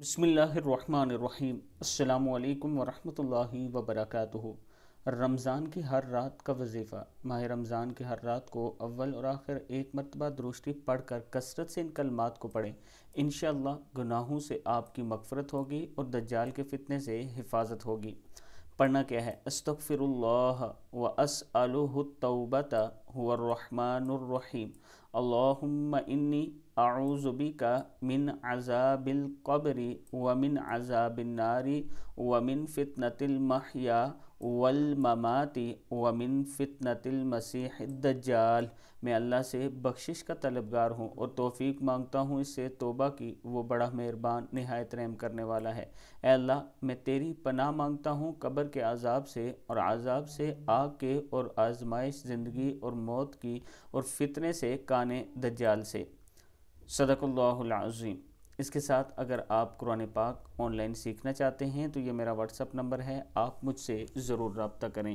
بسم اللہ الرحمن الرحیم السلام علیکم ورحمۃ اللہ وبرکاتہ رمضان کی ہر رات کا وظیفہ ماہ رمضان کی ہر رات کو اول اور آخر ایک مرتبہ دروشتی پڑھ کر کثرت سے ان کلمات کو پڑھیں انشاءاللہ گناہوں سے آپ کی مغفرت ہوگی اور دجال کے فتنے سے حفاظت ہوگی پڑھنا کیا ہے استغفر اللہ و اسألہ التوبت هو الرحمن الرحیم اللہم انی اعوذ بکا من عذاب القبر و من النار ومن فتنة المحیہ والمماتی ومن فتنة المسیح الدجال میں اللہ سے بخشش کا طلبگار ہوں اور توفیق مانگتا ہوں اس سے توبہ کی وہ بڑا مہربان نہایت رحم کرنے والا ہے اے اللہ میں تیری پناہ مانگتا ہوں قبر کے عذاب سے اور عذاب سے آگ کے اور آزمائش زندگی اور موت کی اور فتنے سے کانے دجال سے صدق اللہ العظیم اس کے ساتھ اگر آپ قرآن پاک آن لائن سیکھنا چاہتے ہیں تو یہ میرا واٹس اپ نمبر ہے آپ مجھ سے ضرور رابطہ کریں